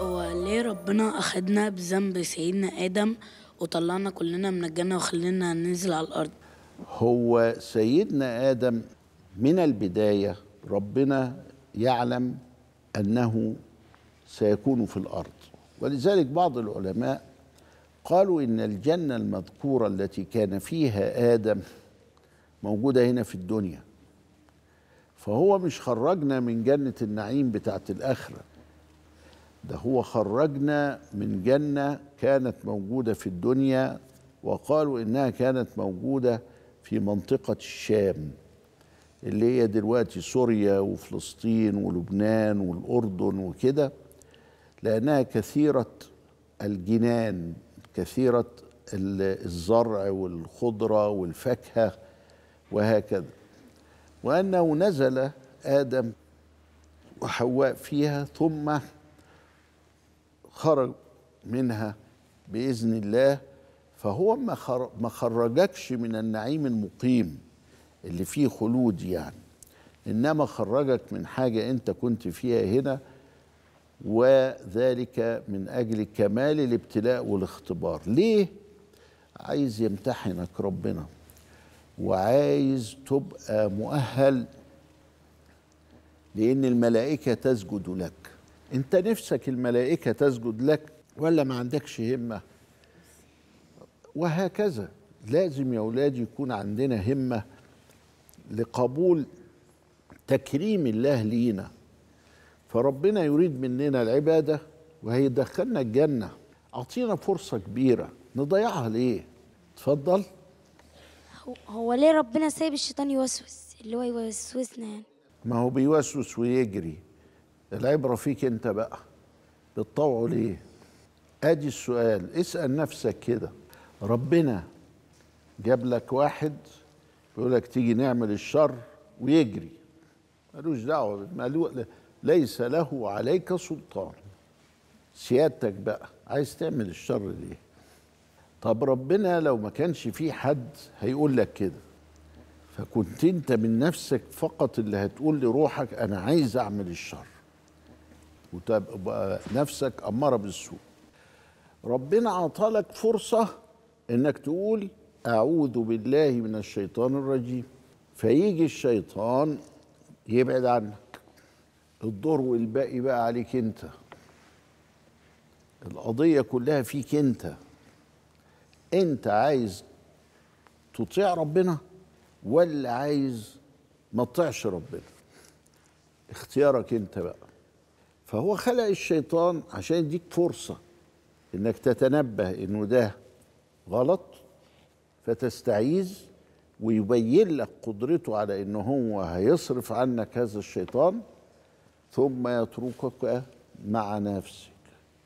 هو ليه ربنا أخدنا بذنب سيدنا آدم وطلعنا كلنا من الجنة وخلينا ننزل على الأرض هو سيدنا آدم من البداية ربنا يعلم أنه سيكون في الأرض ولذلك بعض العلماء قالوا إن الجنة المذكورة التي كان فيها آدم موجودة هنا في الدنيا فهو مش خرجنا من جنة النعيم بتاعت الآخرة ده هو خرجنا من جنة كانت موجودة في الدنيا وقالوا إنها كانت موجودة في منطقة الشام اللي هي دلوقتي سوريا وفلسطين ولبنان والأردن وكده لأنها كثيرة الجنان كثيرة الزرع والخضرة والفاكهة وهكذا وأنه نزل آدم وحواء فيها ثم خرج منها باذن الله فهو ما خرجكش من النعيم المقيم اللي فيه خلود يعني انما خرجك من حاجه انت كنت فيها هنا وذلك من اجل كمال الابتلاء والاختبار ليه عايز يمتحنك ربنا وعايز تبقى مؤهل لان الملائكه تسجد لك انت نفسك الملائكه تسجد لك ولا ما عندكش همه وهكذا لازم يا أولادي يكون عندنا همه لقبول تكريم الله لينا فربنا يريد مننا العباده وهيدخلنا الجنه اعطينا فرصه كبيره نضيعها ليه اتفضل هو ليه ربنا سايب الشيطان يوسوس اللي هو يوسوسنا يعني ما هو بيوسوس ويجري العبرة فيك أنت بقى بتطوعه ليه؟ أدي السؤال اسأل نفسك كده ربنا جاب لك واحد بيقول لك تيجي نعمل الشر ويجري ملوش دعوة ليس له عليك سلطان سيادتك بقى عايز تعمل الشر ليه؟ طب ربنا لو ما كانش في حد هيقول لك كده فكنت انت من نفسك فقط اللي هتقول لروحك انا عايز اعمل الشر وتبقى نفسك أمارة بالسوء ربنا عطالك فرصة إنك تقول أعوذ بالله من الشيطان الرجيم فيجي الشيطان يبعد عنك الدور والباقي بقى عليك انت القضية كلها فيك انت انت عايز تطيع ربنا ولا عايز ما تطيعش ربنا اختيارك انت بقى فهو خلق الشيطان عشان يديك فرصه انك تتنبه انه ده غلط فتستعيذ ويبين لك قدرته على إنه هو هيصرف عنك هذا الشيطان ثم يتركك مع نفسه